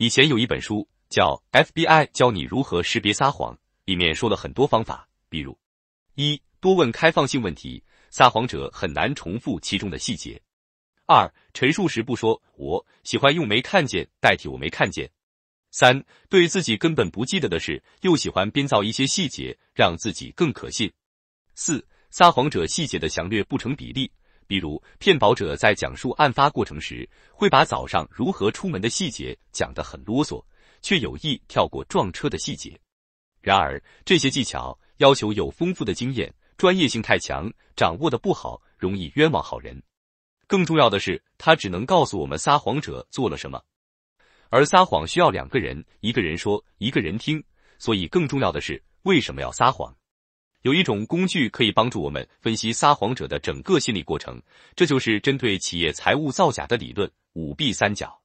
以前有一本书叫《FBI 教你如何识别撒谎》，里面说了很多方法，比如：一、多问开放性问题，撒谎者很难重复其中的细节；二、陈述时不说“我”，喜欢用“没看见”代替“我没看见”；三、对自己根本不记得的事，又喜欢编造一些细节，让自己更可信；四、撒谎者细节的详略不成比例。比如，骗保者在讲述案发过程时，会把早上如何出门的细节讲得很啰嗦，却有意跳过撞车的细节。然而，这些技巧要求有丰富的经验，专业性太强，掌握的不好，容易冤枉好人。更重要的是，他只能告诉我们撒谎者做了什么，而撒谎需要两个人，一个人说，一个人听。所以，更重要的是，为什么要撒谎？有一种工具可以帮助我们分析撒谎者的整个心理过程，这就是针对企业财务造假的理论——五弊三角。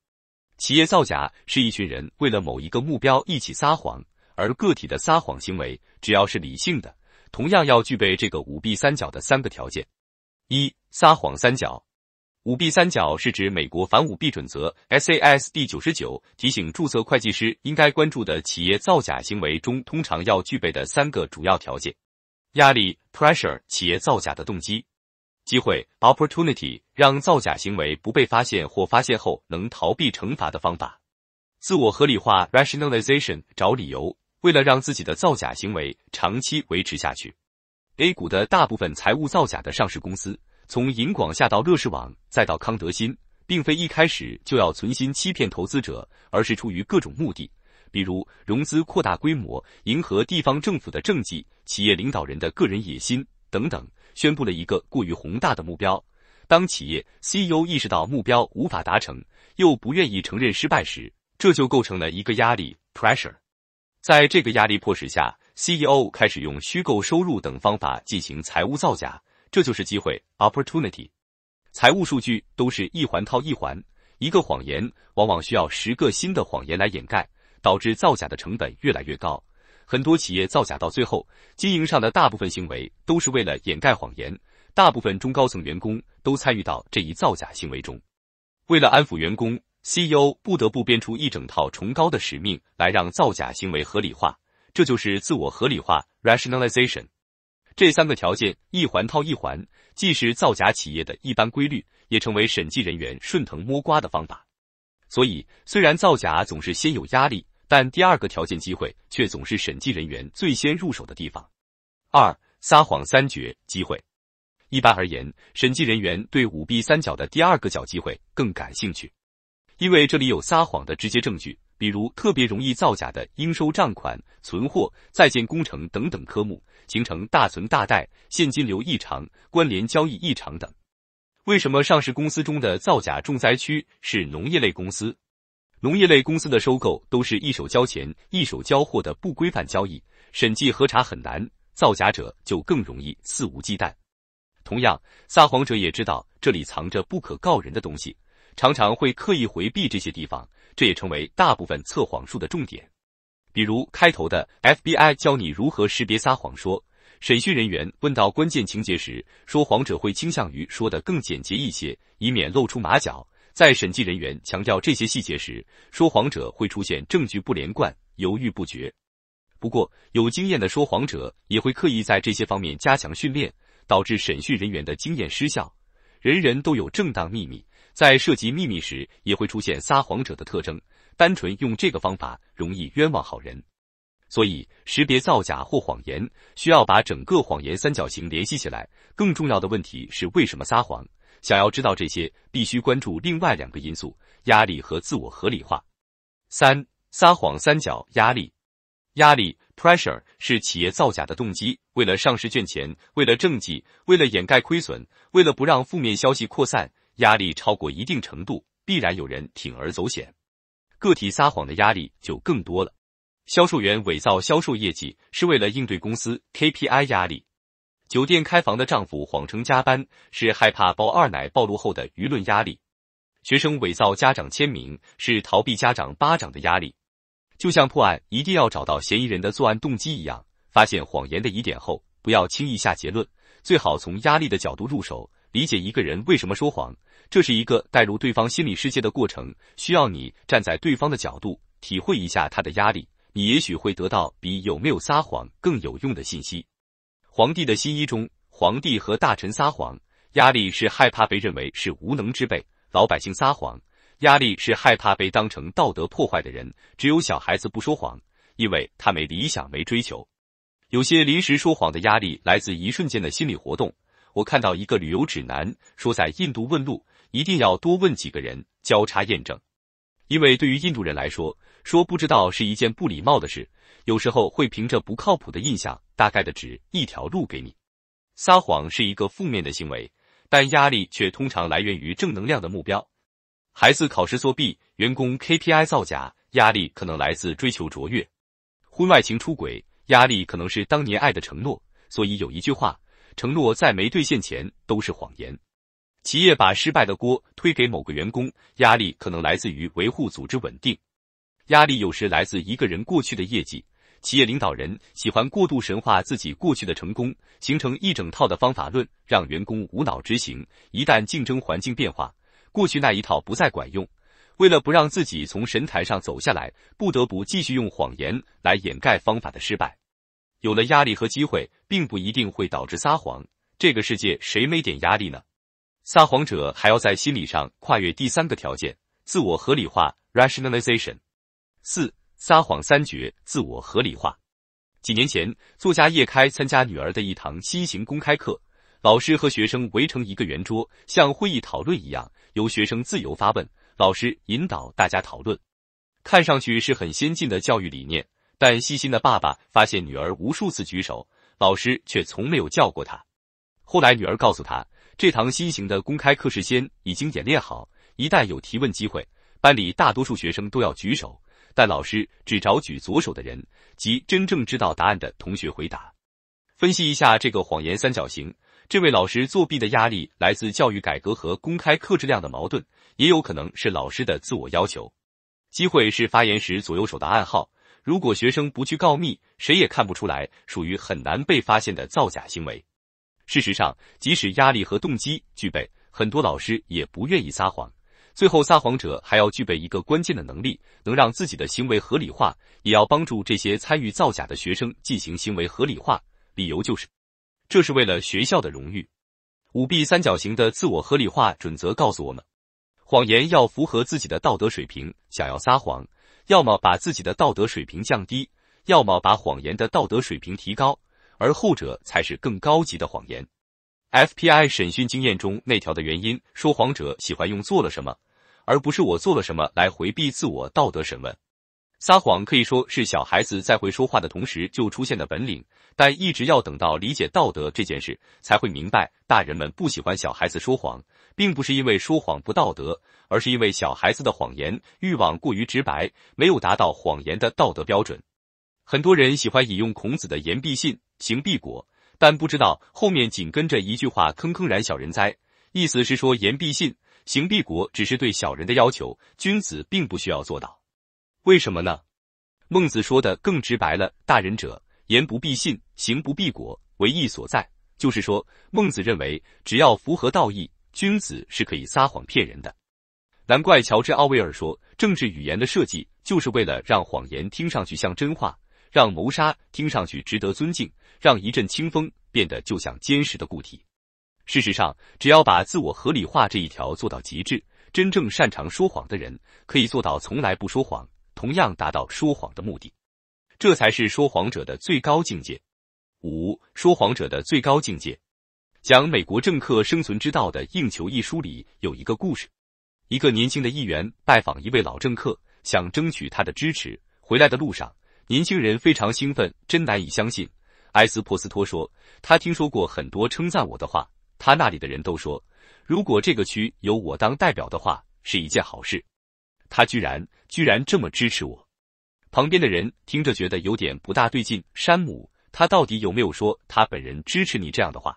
企业造假是一群人为了某一个目标一起撒谎，而个体的撒谎行为只要是理性的，同样要具备这个五弊三角的三个条件：一、撒谎三角。五弊三角是指美国反舞弊准则 SASD 九十九提醒注册会计师应该关注的企业造假行为中通常要具备的三个主要条件。压力 pressure，企业造假的动机；机会 opportunity，让造假行为不被发现或发现后能逃避惩罚的方法；自我合理化 rationalization，找理由，为了让自己的造假行为长期维持下去。A 股的大部分财务造假的上市公司，从银广下到乐视网，再到康德新，并非一开始就要存心欺骗投资者，而是出于各种目的。比如融资扩大规模，迎合地方政府的政绩，企业领导人的个人野心等等，宣布了一个过于宏大的目标。当企业 CEO 意识到目标无法达成，又不愿意承认失败时，这就构成了一个压力 （pressure）。在这个压力迫使下，CEO 开始用虚构收入等方法进行财务造假，这就是机会 （opportunity）。财务数据都是一环套一环，一个谎言往往需要十个新的谎言来掩盖。导致造假的成本越来越高，很多企业造假到最后，经营上的大部分行为都是为了掩盖谎言，大部分中高层员工都参与到这一造假行为中。为了安抚员工，CEO 不得不编出一整套崇高的使命来让造假行为合理化，这就是自我合理化 （rationalization）。这三个条件一环套一环，既是造假企业的一般规律，也成为审计人员顺藤摸瓜的方法。所以，虽然造假总是先有压力。但第二个条件机会却总是审计人员最先入手的地方。二撒谎三绝机会，一般而言，审计人员对舞弊三角的第二个角机会更感兴趣，因为这里有撒谎的直接证据，比如特别容易造假的应收账款、存货、在建工程等等科目，形成大存大贷、现金流异常、关联交易异常等。为什么上市公司中的造假重灾区是农业类公司？农业类公司的收购都是一手交钱一手交货的不规范交易，审计核查很难，造假者就更容易肆无忌惮。同样，撒谎者也知道这里藏着不可告人的东西，常常会刻意回避这些地方，这也成为大部分测谎术的重点。比如开头的 FBI 教你如何识别撒谎，说审讯人员问到关键情节时，说谎者会倾向于说的更简洁一些，以免露出马脚。在审计人员强调这些细节时，说谎者会出现证据不连贯、犹豫不决。不过，有经验的说谎者也会刻意在这些方面加强训练，导致审讯人员的经验失效。人人都有正当秘密，在涉及秘密时也会出现撒谎者的特征。单纯用这个方法容易冤枉好人，所以识别造假或谎言需要把整个谎言三角形联系起来。更重要的问题是，为什么撒谎？想要知道这些，必须关注另外两个因素：压力和自我合理化。三、撒谎三角压力。压力 （pressure） 是企业造假的动机，为了上市卷钱，为了政绩，为了掩盖亏损，为了不让负面消息扩散。压力超过一定程度，必然有人铤而走险。个体撒谎的压力就更多了。销售员伪造销售业绩，是为了应对公司 KPI 压力。酒店开房的丈夫谎称加班，是害怕包二奶暴露后的舆论压力；学生伪造家长签名，是逃避家长巴掌的压力。就像破案一定要找到嫌疑人的作案动机一样，发现谎言的疑点后，不要轻易下结论，最好从压力的角度入手，理解一个人为什么说谎。这是一个带入对方心理世界的过程，需要你站在对方的角度，体会一下他的压力，你也许会得到比有没有撒谎更有用的信息。皇帝的新衣中，皇帝和大臣撒谎，压力是害怕被认为是无能之辈；老百姓撒谎，压力是害怕被当成道德破坏的人。只有小孩子不说谎，因为他没理想，没追求。有些临时说谎的压力来自一瞬间的心理活动。我看到一个旅游指南说，在印度问路一定要多问几个人交叉验证，因为对于印度人来说。说不知道是一件不礼貌的事，有时候会凭着不靠谱的印象，大概的指一条路给你。撒谎是一个负面的行为，但压力却通常来源于正能量的目标。孩子考试作弊，员工 KPI 造假，压力可能来自追求卓越；婚外情出轨，压力可能是当年爱的承诺。所以有一句话，承诺在没兑现前都是谎言。企业把失败的锅推给某个员工，压力可能来自于维护组织稳定。压力有时来自一个人过去的业绩，企业领导人喜欢过度神化自己过去的成功，形成一整套的方法论，让员工无脑执行。一旦竞争环境变化，过去那一套不再管用，为了不让自己从神坛上走下来，不得不继续用谎言来掩盖方法的失败。有了压力和机会，并不一定会导致撒谎。这个世界谁没点压力呢？撒谎者还要在心理上跨越第三个条件——自我合理化 （rationalization）。四撒谎三绝，自我合理化。几年前，作家叶开参加女儿的一堂新型公开课，老师和学生围成一个圆桌，像会议讨论一样，由学生自由发问，老师引导大家讨论。看上去是很先进的教育理念，但细心的爸爸发现，女儿无数次举手，老师却从没有叫过她。后来，女儿告诉他，这堂新型的公开课事先已经演练好，一旦有提问机会，班里大多数学生都要举手。但老师只找举左手的人，即真正知道答案的同学回答。分析一下这个谎言三角形，这位老师作弊的压力来自教育改革和公开课质量的矛盾，也有可能是老师的自我要求。机会是发言时左右手的暗号，如果学生不去告密，谁也看不出来，属于很难被发现的造假行为。事实上，即使压力和动机具备，很多老师也不愿意撒谎。最后，撒谎者还要具备一个关键的能力，能让自己的行为合理化，也要帮助这些参与造假的学生进行行为合理化。理由就是，这是为了学校的荣誉。舞弊三角形的自我合理化准则告诉我们，谎言要符合自己的道德水平。想要撒谎，要么把自己的道德水平降低，要么把谎言的道德水平提高，而后者才是更高级的谎言。FPI 审讯经验中那条的原因，说谎者喜欢用做了什么。而不是我做了什么来回避自我道德审问，撒谎可以说是小孩子在会说话的同时就出现的本领，但一直要等到理解道德这件事，才会明白大人们不喜欢小孩子说谎，并不是因为说谎不道德，而是因为小孩子的谎言欲望过于直白，没有达到谎言的道德标准。很多人喜欢引用孔子的“言必信，行必果”，但不知道后面紧跟着一句话：“坑坑然小人哉”，意思是说言必信。行必果只是对小人的要求，君子并不需要做到。为什么呢？孟子说的更直白了：大人者，言不必信，行不必果，为义所在。就是说，孟子认为，只要符合道义，君子是可以撒谎骗人的。难怪乔治·奥威尔说，政治语言的设计就是为了让谎言听上去像真话，让谋杀听上去值得尊敬，让一阵清风变得就像坚实的固体。事实上，只要把自我合理化这一条做到极致，真正擅长说谎的人可以做到从来不说谎，同样达到说谎的目的。这才是说谎者的最高境界。五、说谎者的最高境界。讲美国政客生存之道的《应求》一书里有一个故事：一个年轻的议员拜访一位老政客，想争取他的支持。回来的路上，年轻人非常兴奋，真难以相信。埃斯珀斯托说，他听说过很多称赞我的话。他那里的人都说，如果这个区由我当代表的话，是一件好事。他居然居然这么支持我。旁边的人听着觉得有点不大对劲。山姆，他到底有没有说他本人支持你这样的话？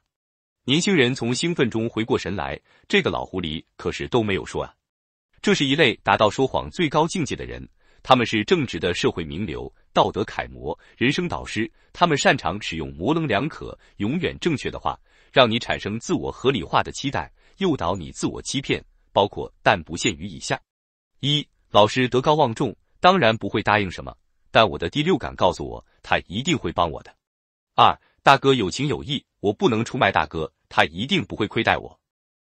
年轻人从兴奋中回过神来，这个老狐狸可是都没有说啊。这是一类达到说谎最高境界的人，他们是正直的社会名流、道德楷模、人生导师，他们擅长使用模棱两可、永远正确的话。让你产生自我合理化的期待，诱导你自我欺骗，包括但不限于以下：一、老师德高望重，当然不会答应什么，但我的第六感告诉我，他一定会帮我的。二、大哥有情有义，我不能出卖大哥，他一定不会亏待我。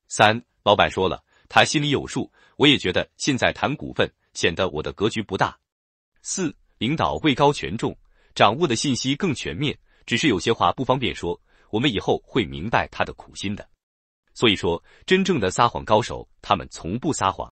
三、老板说了，他心里有数，我也觉得现在谈股份显得我的格局不大。四、领导位高权重，掌握的信息更全面，只是有些话不方便说。我们以后会明白他的苦心的。所以说，真正的撒谎高手，他们从不撒谎。